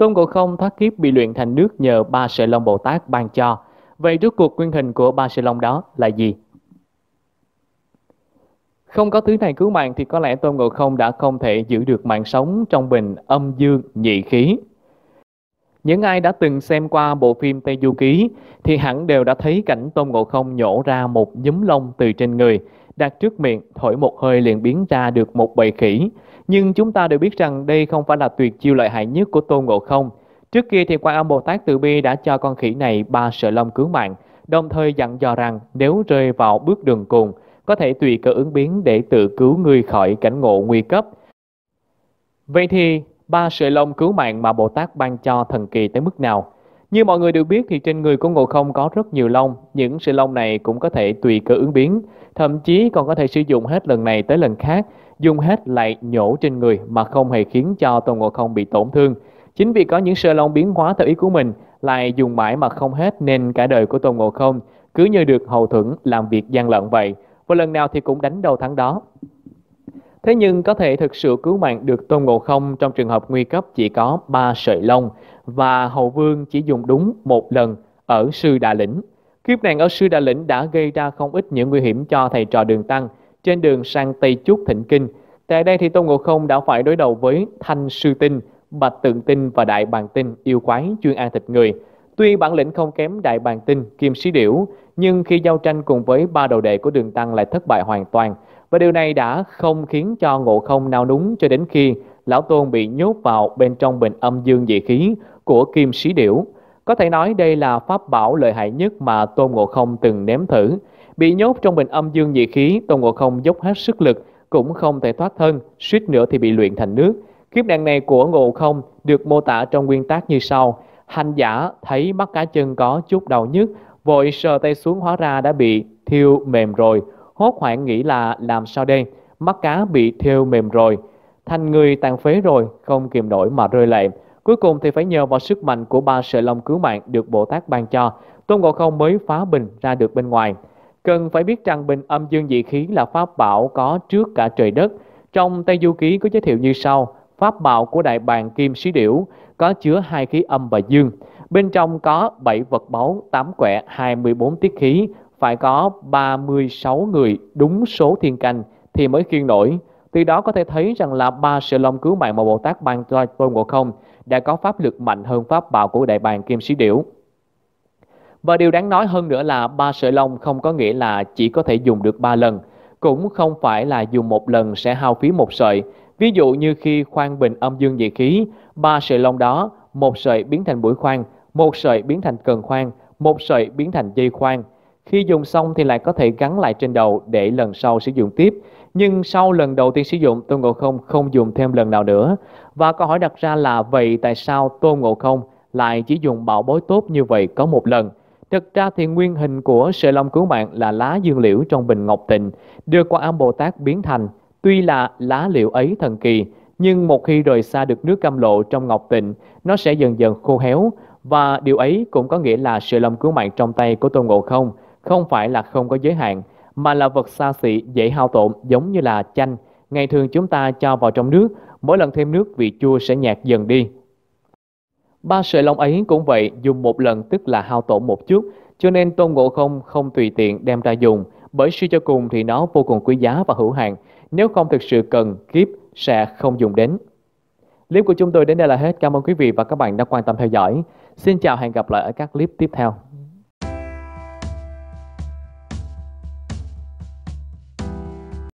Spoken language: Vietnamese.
Tôn Ngộ Không thoát kiếp bị luyện thành nước nhờ ba sợi lông Bồ Tát ban cho. Vậy rốt cuộc nguyên hình của ba sợi lông đó là gì? Không có thứ này cứu mạng thì có lẽ Tôn Ngộ Không đã không thể giữ được mạng sống trong bình âm dương nhị khí. Những ai đã từng xem qua bộ phim Tây Du Ký thì hẳn đều đã thấy cảnh Tôn Ngộ Không nhổ ra một nhúm lông từ trên người, đặt trước miệng, thổi một hơi liền biến ra được một bầy khỉ. Nhưng chúng ta đều biết rằng đây không phải là tuyệt chiêu lợi hại nhất của Tôn Ngộ Không. Trước kia thì Quan Âm Bồ Tát Từ Bi đã cho con khỉ này ba sợi lông cứu mạng, đồng thời dặn dò rằng nếu rơi vào bước đường cùng, có thể tùy cơ ứng biến để tự cứu người khỏi cảnh ngộ nguy cấp. Vậy thì ba sợi lông cứu mạng mà Bồ Tát ban cho thần kỳ tới mức nào. Như mọi người đều biết thì trên người của Ngộ Không có rất nhiều lông, những sợi lông này cũng có thể tùy cơ ứng biến, thậm chí còn có thể sử dụng hết lần này tới lần khác, dùng hết lại nhổ trên người mà không hề khiến cho Tôn Ngộ Không bị tổn thương. Chính vì có những sợi lông biến hóa theo ý của mình lại dùng mãi mà không hết nên cả đời của Tôn Ngộ Không cứ như được hậu thuẫn làm việc gian lận vậy, và lần nào thì cũng đánh đầu thắng đó. Thế nhưng có thể thực sự cứu mạng được Tôn Ngộ Không trong trường hợp nguy cấp chỉ có 3 sợi lông và Hậu Vương chỉ dùng đúng một lần ở Sư Đà Lĩnh. Kiếp nạn ở Sư Đà Lĩnh đã gây ra không ít những nguy hiểm cho thầy trò đường tăng trên đường sang Tây Chúc Thịnh Kinh. Tại đây thì Tôn Ngộ Không đã phải đối đầu với Thanh Sư Tinh, Bạch Tượng Tinh và Đại Bàn Tinh yêu quái chuyên ăn thịt người – Tuy bản lĩnh không kém đại bàn tinh Kim Sĩ Điểu, nhưng khi giao tranh cùng với ba đầu đệ của Đường Tăng lại thất bại hoàn toàn. Và điều này đã không khiến cho Ngộ Không nao núng cho đến khi Lão Tôn bị nhốt vào bên trong bình âm dương dị khí của Kim Sĩ Điểu. Có thể nói đây là pháp bảo lợi hại nhất mà Tôn Ngộ Không từng nếm thử. Bị nhốt trong bình âm dương dị khí, Tôn Ngộ Không dốc hết sức lực, cũng không thể thoát thân, suýt nữa thì bị luyện thành nước. Kiếp nạn này của Ngộ Không được mô tả trong nguyên tác như sau. Hành giả thấy mắt cá chân có chút đau nhức, vội sờ tay xuống hóa ra đã bị thiêu mềm rồi. Hốt hoảng nghĩ là làm sao đây, mắt cá bị thiêu mềm rồi. Thành người tàn phế rồi, không kiềm nổi mà rơi lệ. Cuối cùng thì phải nhờ vào sức mạnh của ba sợi lông cứu mạng được Bồ Tát ban cho, Tôn Ngộ Không mới phá bình ra được bên ngoài. Cần phải biết rằng bình âm dương dị khí là pháp bảo có trước cả trời đất. Trong Tây Du Ký có giới thiệu như sau, pháp bảo của Đại Bàng Kim Sĩ Điểu có chứa hai khí âm và dương. Bên trong có 7 vật báu, 8 quẹ, 24 tiết khí, phải có 36 người đúng số thiên canh thì mới khiên nổi. Từ đó có thể thấy rằng là ba sợi long cứu mạng mà Bồ Tát ban cho Tôn Ngộ Không đã có pháp lực mạnh hơn pháp bảo của Đại Bàng Kim Sĩ Điểu. Và điều đáng nói hơn nữa là ba sợi lông không có nghĩa là chỉ có thể dùng được ba lần, cũng không phải là dùng một lần sẽ hao phí một sợi. Ví dụ như khi khoan bình âm dương nhiệt khí, ba sợi lông đó, một sợi biến thành mũi khoan, một sợi biến thành cần khoan, một sợi biến thành dây khoan. Khi dùng xong thì lại có thể gắn lại trên đầu để lần sau sử dụng tiếp. Nhưng sau lần đầu tiên sử dụng, Tôn Ngộ Không không dùng thêm lần nào nữa. Và câu hỏi đặt ra là vậy tại sao Tôn Ngộ Không lại chỉ dùng bảo bối tốt như vậy có một lần? Thực ra thì nguyên hình của sợi lông cứu mạng là lá dương liễu trong bình ngọc tịnh, đưa qua âm Bồ Tát biến thành. Tuy là lá liễu ấy thần kỳ, nhưng một khi rời xa được nước cam lộ trong ngọc tịnh, nó sẽ dần dần khô héo. Và điều ấy cũng có nghĩa là sợi lông cứu mạng trong tay của Tôn Ngộ Không, không phải là không có giới hạn, mà là vật xa xỉ dễ hao tổn giống như là chanh. Ngày thường chúng ta cho vào trong nước, mỗi lần thêm nước vị chua sẽ nhạt dần đi. Ba sợi lông ấy cũng vậy, dùng một lần tức là hao tổn một chút, cho nên Tôn Ngộ Không không tùy tiện đem ra dùng, bởi suy cho cùng thì nó vô cùng quý giá và hữu hạn, nếu không thực sự cần, kiếp sẽ không dùng đến. Clip của chúng tôi đến đây là hết. Cảm ơn quý vị và các bạn đã quan tâm theo dõi. Xin chào hẹn gặp lại ở các clip tiếp theo.